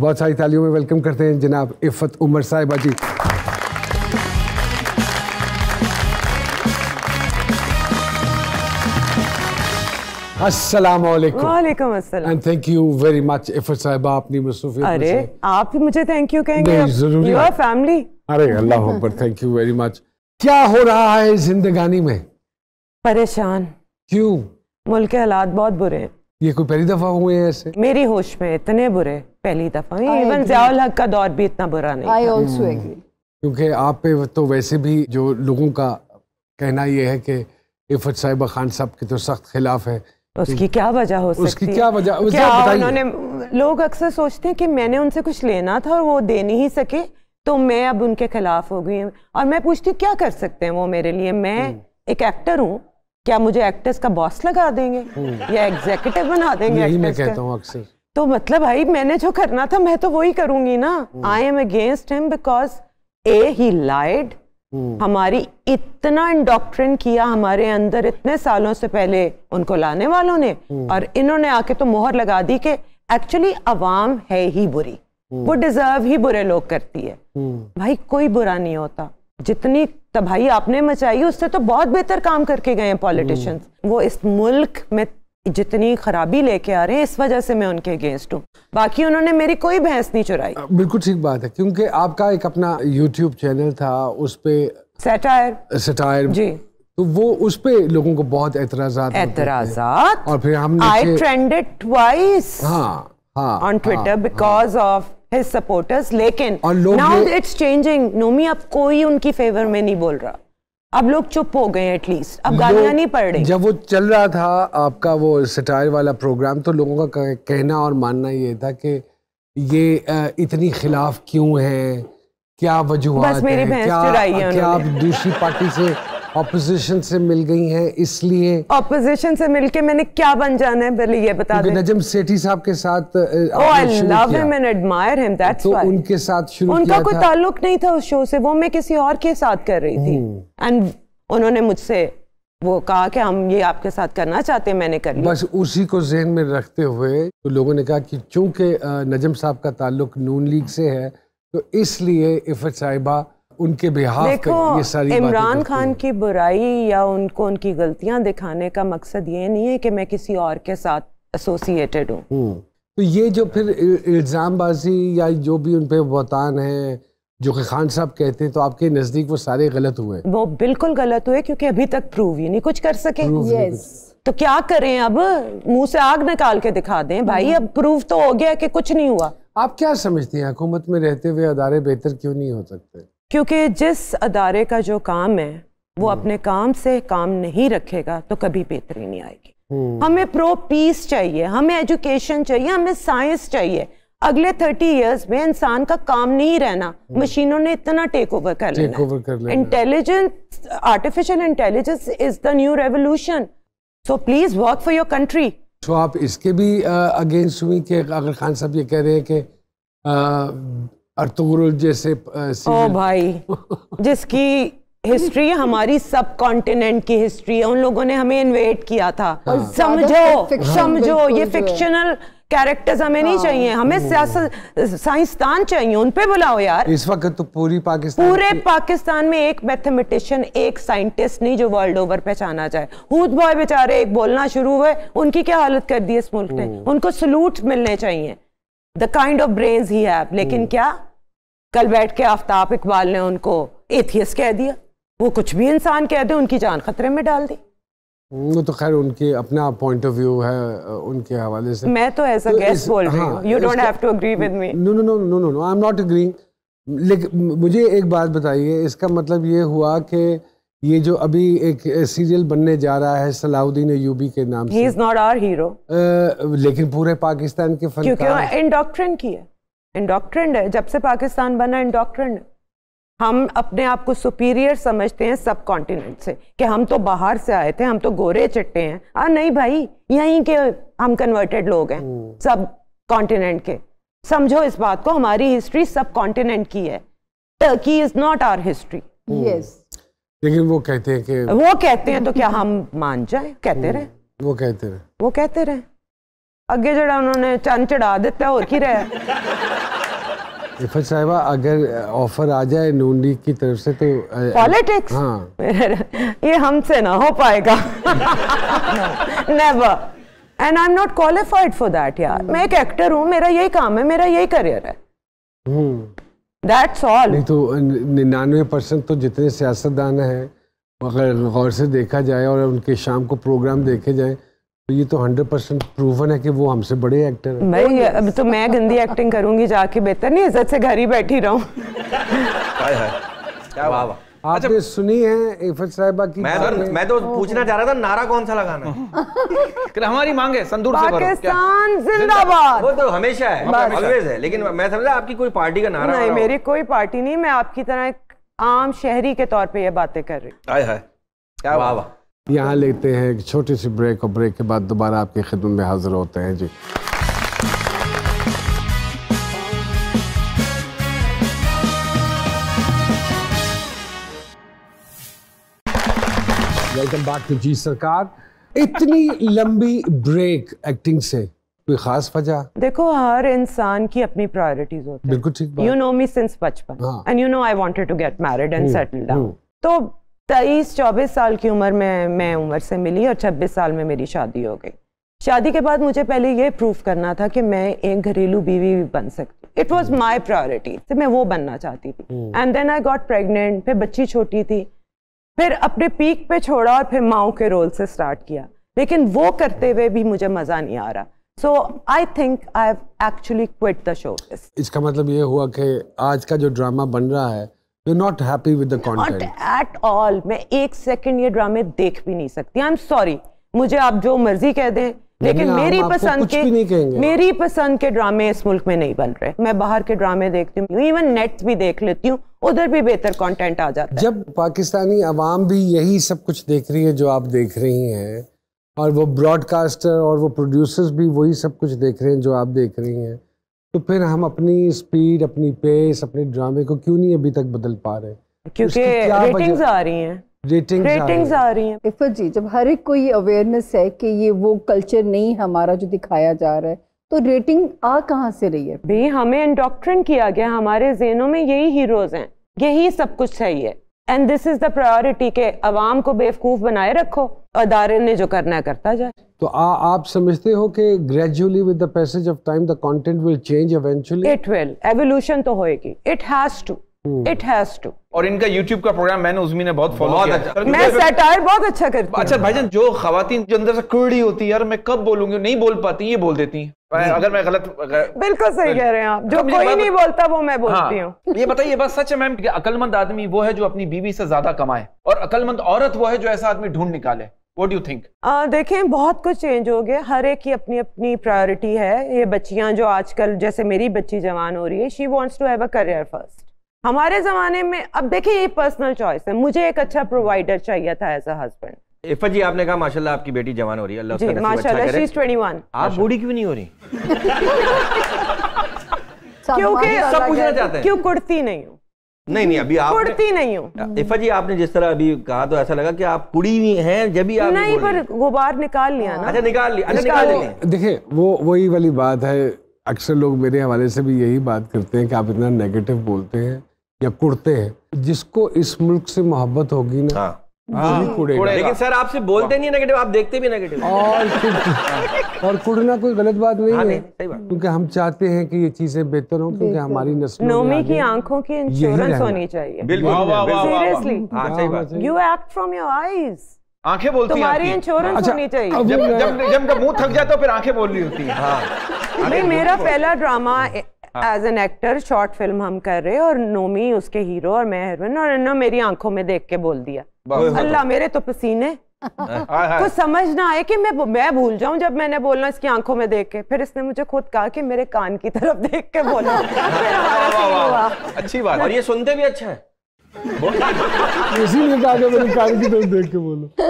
बहुत सारी तालियों में वेलकम करते हैं जनाब इफ़त उमर साहिबा ji and thank you very much Iffat साहिबा अपनी मसरूफियत अरे आप ही मुझे थैंक यू कहेंगे जरूरी फैमिली अरे अल्लाह अकबर थैंक यू वेरी मच क्या हो रहा है जिंदगानी में परेशान क्यों मुल्क के हालात बहुत बुरे हैं ये कोई पहली दफा हुए हैं ऐसे मेरी होश में इतने बुरे पहली दफा इवन जयाल हक का दौर भी इतना बुरा नहीं आई आल्सो एग्री क्योंकि आप पे तो वैसे भी जो लोगों का कहना ये है कि इफत साहिबा खान साहब के तो सख्त खिलाफ है उसकी क्या वजह हो सकती उसकी क्या वजह क्या उन्होंने लोग अक्सर सोचते हैं कि मैंने उनसे कुछ लेना था और वो दे नहीं सके तो मैं अब उनके खिलाफ हो गई और मैं पूछती हूँ क्या कर सकते हैं वो मेरे लिए मैं hmm. एक एक्टर हूँ क्या मुझे एक्ट्रेस का बॉस लगा देंगे हम्म। या एग्जीक्यूटिव बना देंगे यही मैं कहता हूं अक्सर तो मतलब भाई मैंने जो करना था मैं तो वही करूंगी ना I am against him because uh he lied हमारी इतना इंडोक्ट्रिन किया हमारे अंदर इतने सालों से पहले उनको लाने वालों ने हम्म। और इन्होंने आके तो मोहर लगा दी कि एक्चुअली अवाम है ही बुरी हम्म। वो डिजर्व ही बुरे लोग करती है भाई कोई बुरा नहीं होता जितनी तबाही आपने मचाई उससे तो बहुत बेहतर काम करके गए हैं पॉलिटिशियंस हम्म। वो इस मुल्क में जितनी खराबी लेके आ रहे हैं इस वजह से मैं उनके अगेंस्ट हूँ बाकी उन्होंने मेरी कोई बहस नहीं चुराई बिल्कुल ठीक बात है क्योंकि आपका एक अपना यूट्यूब चैनल था उस पे सेटायर सेटायर जी तो वो उस पे लोगों को बहुत एतराजात और फिर हमने आई ट्रेंडेड ट्वाइस हाँ हाँ on Twitter because of his supporters lekin now it's changing nomi ab koi unki favor mein nahi bol raha अब लोग चुप हो गए एटलीस्ट अब गालियां नहीं पड़ रही जब वो चल रहा था आपका वो सटायर वाला प्रोग्राम तो लोगों का कहना और मानना ये था कि ये इतनी खिलाफ क्यों है क्या वजूहत है क्या, क्या आप दूसरी पार्टी से अपोजिशन से मिल गई हैं इसलिए अपोजिशन से मिलके मैंने क्या बन जाना है पहले ये बता दें नजम सेठी साहब के साथ oh I love him and admire him that's why तो उनके साथ शुरू किया था उनका कोई ताल्लुक नहीं था उस शो से वो मैं किसी और के साथ कर रही थी एंड हम्म। उन्होंने मुझसे वो कहा कि हम ये आपके साथ करना चाहते हैं मैंने कर लिया बस उसी को जहन में रखते हुए तो लोगों ने कहा कि चूंकि नजम साहब का ताल्लुक नून लीग से है तो इसलिए इफ़त साहिबा उनके बिहार देखो इमरान खान की बुराई या उनको उनकी गलतियां दिखाने का मकसद ये नहीं है कि मैं किसी और के साथ एसोसिएटेड हूँ हम्म, तो ये जो फिर इल्ज़ामबाजी या जो भी उन पर बहतान है जो कि खान साहब कहते हैं तो आपके नज़दीक वो सारे गलत हुए वो बिल्कुल गलत हुए क्योंकि अभी तक प्रूव ही नहीं कुछ कर सके yes. तो क्या करें अब मुंह से आग निकाल के दिखा दें भाई हम्म। अब प्रूव तो हो गया कि कुछ नहीं हुआ आप क्या समझते हैं हुकूमत में रहते हुए अदारे बेहतर क्यों नहीं हो सकते क्योंकि जिस अदारे का जो काम है वो हम्म। अपने काम से काम नहीं रखेगा तो कभी बेहतरी नहीं आएगी हम्म। हमें प्रो पीस चाहिए हमें एजुकेशन चाहिए हमें साइंस चाहिए अगले थर्टी इयर्स में इंसान का काम नहीं रहना हम्म। मशीनों ने इतना टेक ओवर कर लिया intelligence artificial intelligence is the new revolution so please work for your country तो आप इसके भी अगेंस्ट हुई कि अगर खान साहब ये कह रहे हैं कि अर्तुगरुल जैसे ओ भाई जिसकी हिस्ट्री हमारी सब कॉन्टिनेंट की हिस्ट्री है उन लोगों ने हमें इन्वेट किया था हाँ। समझो समझो ये फिक्शनल कैरेक्टर्स हमें नहीं हाँ। चाहिए हमें हम्म। साइंसदान चाहिए उन पे बुलाओ यार इस वक्त तो पूरी पाकिस्तान पूरे पाकिस्तान में एक मैथमेटिशियन एक साइंटिस्ट नहीं जो वर्ल्ड ओवर पहचाना जाए हूद बॉय बेचारे एक बोलना शुरू हुए उनकी क्या हालत कर दी इस मुल्क ने हम्म। उनको सलूट मिलने चाहिए द काइंड ऑफ ब्रेन्स ही है लेकिन हम्म। क्या कल बैठ के आफ्ताब इकबाल ने उनको एथियस कह दिया वो कुछ भी इंसान कह दे उनकी जान खतरे में डाल दी वो तो खैर उनके अपना पॉइंट ऑफ व्यू है उनके हवाले से मैं तो एज अ गेस्ट बोल रही हूं you don't have to agree with me no no no no no I am not agreeing लेकिन मुझे एक बात बताइए इसका मतलब ये हुआ कि ये जो अभी एक सीरियल बनने जा रहा है सलाउद्दीन यूबी के नाम से ही इज नॉट आवर हीरो लेकिन पूरे पाकिस्तान के फनकार क्योंकि इन की है इंडॉक्ट्रेंड है जब से पाकिस्तान बना इंडॉक्ट्रेंड हम अपने आप को सुपीरियर समझते हैं सब कॉन्टिनेंट से कि हम तो बाहर से आए थे हम तो गोरे चट्टे हैं आ नहीं भाई यहीं के हम कन्वर्टेड लोग हैं सब कॉन्टिनेंट के समझो इस बात को हमारी हिस्ट्री सब कॉन्टिनेंट की है Turkey is not our history yes लेकिन वो कहते हैं कि वो कहते हैं तो क्या हम मान जाए कहते रहे वो कहते रहे वो कहते रहे अगे जरा उन्होंने चंद चढ़ा देता और की रहा इफत साहिबा अगर ऑफर आ जाए नून लीग की तरफ से तो पॉलिटिक्स हाँ ये हमसे ना हो पाएगा never and I am not qualified for that यार मैं एक एक्टर हूँ मेरा यही काम है मेरा यही करियर है दैट्स हम्म। ऑल नहीं तो निन्यानवे परसेंट तो जितने सियासतदान हैं अगर गौर से देखा जाए और उनके शाम को प्रोग्राम देखे जाए तो ये तो 100 परसेंट प्रूवन है कि वो हमसे बड़े एक्टर हैं भाई अब तो मैं गंदी एक्टिंग करूंगी जाके बेहतर नहीं इज्जत से घर ही बैठी रहूं आपने अच्छा, सुनी है इफत साहिबा की मैं तो मैं तो पूछना चाह रहा था नारा कौन सा लगाना है हमारी मांग है संदूर से पाकिस्तान जिंदाबाद वो तो हमेशा है ऑलवेज है लेकिन मैं समझा आपकी कोई पार्टी का नारा नहीं मेरी कोई पार्टी नहीं मैं आपकी तरह एक आम शहरी के तौर पे ये बातें कर रही हूँ क्या वाह वाह यहाँ लेते हैं एक छोटी सी ब्रेक और ब्रेक के बाद दोबारा आपकी खिदमत में हाजिर होते हैं जी वेलकम बैक टू जी सरकार इतनी लंबी ब्रेक एक्टिंग से कोई खास वजह देखो हर इंसान की अपनी प्रायोरिटीज होती है बिल्कुल ठीक यू नो मी सिंस बचपन and you know I wanted to get married and settle down तो तेईस चौबीस साल की उम्र में मैं उम्र से मिली और छब्बीस साल में मेरी शादी हो गई शादी के बाद मुझे पहले ये प्रूफ करना था कि मैं एक घरेलू बीवी भी बन सकती इट वॉज माई प्रायोरिटी तो मैं वो बनना चाहती थी and then I got pregnant फिर बच्ची छोटी थी फिर अपने पीक पे छोड़ा और फिर माओ के रोल से स्टार्ट किया लेकिन वो करते हुए भी मुझे मज़ा नहीं आ रहा so I think I actually quit the show इसका मतलब ये हुआ कि आज का जो ड्रामा बन रहा है You're not happy with the content. Not at all. मैं एक सेकंड ये ड्रामे देख भी नहीं सकती. आई एम सॉरी मुझे आप जो मर्जी कह दें लेकिन मेरी पसंद के मेरी पसंद के ड्रामे इस मुल्क में नहीं बन रहे मैं बाहर के ड्रामे देखती हूँ इवन नेट भी देख लेती हूँ उधर भी बेहतर कंटेंट आ जाता है जब पाकिस्तानी अवाम भी यही सब कुछ देख रही है जो आप देख रही हैं और वो ब्रॉडकास्टर और वो प्रोड्यूसर्स भी वही सब कुछ देख रहे हैं जो आप देख रही हैं तो फिर हम अपनी स्पीड अपनी पेस अपने ड्रामे को क्यों नहीं अभी तक बदल पा रहे क्योंकि रेटिंग्स आ रही हैं रेटिंग्स रेटिंग आ रही हैं इफत जी जब हर एक को ये अवेयरनेस है कि ये वो कल्चर नहीं हमारा जो दिखाया जा रहा है तो रेटिंग आ कहाँ से रही है भाई हमें इंडोक्ट्रिन किया गया हमारे जेनों में यही हीरोज हैं यही सब कुछ सही है and this is the priority के अवाम को बेवकूफ़ बनाए रखो अदारे ने जो करना है करता जाए तो आ, आप समझते हो कि gradually with the passage of time the content will change eventually it will evolution तो होएगी it has to it has to और इनका YouTube का प्रोग्राम मैंने उजमी ने बहुत फॉलो किया अच्छा। मैं सैटायर बहुत अच्छा करती अच्छा भाईजान जो खवातीन जो अंदर से कुड़ी होती है यार मैं कब बोलूंगी नहीं बोल पाती ये बोल देती हैं अगर मैं गलत अगर... बिल्कुल सही कह रहे हैं आप जो कोई नहीं बोलता वो मैं बोलती हाँ। हूँ ये बताइए बस सच है मैम कि अकलमंद आदमी वो है जो अपनी बीवी से ज्यादा कमाए और अकलमंद औरत वो है जो ऐसा आदमी ढूंढ निकाले वॉट यू थिंक देखें बहुत कुछ चेंज हो गया हर एक की अपनी अपनी प्रायोरिटी है ये बच्चियाँ जो आजकल जैसे मेरी बच्ची जवान हो रही है she wants to have a career first हमारे ज़माने में अब देखिए ये पर्सनल चॉइस है मुझे एक अच्छा प्रोवाइडर चाहिए था एज अ हस्बैंड इफत जी आपने कहा माशाल्लाह आपकी बेटी जवान हो रही है अल्लाह जी अच्छा माशाल्लाह शी इज 21 आप बूढ़ी क्यों नहीं हो रही क्योंकि सब पूछना चाहते हैं क्यों कुर्ती नहीं हूं नहीं नहीं अभी आप कुर्ती नहीं हूं इफ़त जी आपने जिस तरह अभी कहा तो ऐसा लगा कि आप कुड़ी भी हैं जब भी आप नहीं पर गुबार निकाल लिया हाँ। ना अच्छा निकाल लिया अच्छा निकाल लिया देखिए वो वही वाली बात है अक्सर लोग मेरे हवाले से भी यही बात करते हैं कि आप इतना नेगेटिव बोलते हैं या कुड़ते हैं जिसको इस मुल्क से मोहब्बत होगी ना हाँ। हाँ, हाँ, लेकिन सर आपसे बोलते नहीं नेगेटिव आप देखते भी नेगेटिव और और कुड़ना कोई गलत बात नहीं हाँ, है क्योंकि हम चाहते हैं कि ये चीजें बेहतर हो क्योंकि हमारी नस्ल नोमी की आंखों की इंश्योरेंस होनी चाहिए seriously you act from your eyes आंखें बोलती हैं तुम्हारी इंश्योरेंस अच्छा, होनी चाहिए जब जब जब मुंह थक जाता तो फिर आंखें बोल रही होती है हाँ। मेरा पहला drama as an actor short film हम कर रहे और नोमी उसके हीरो और मैं हीरोइन और इन्होंने मेरी आंखों में देख के बोल दिया अल्लाह मेरे तो पसीने हाँ, हाँ, हाँ। कुछ समझ ना आए कि मैं मैं भूल जाऊं जब मैंने बोलना इसकी आंखों में देख के फिर इसने मुझे खुद कहा कि मेरे कान की तरफ देख के बोला अच्छी बात और ये सुनते भी अच्छा है इसीलिए कान की तरफ देख के बोलो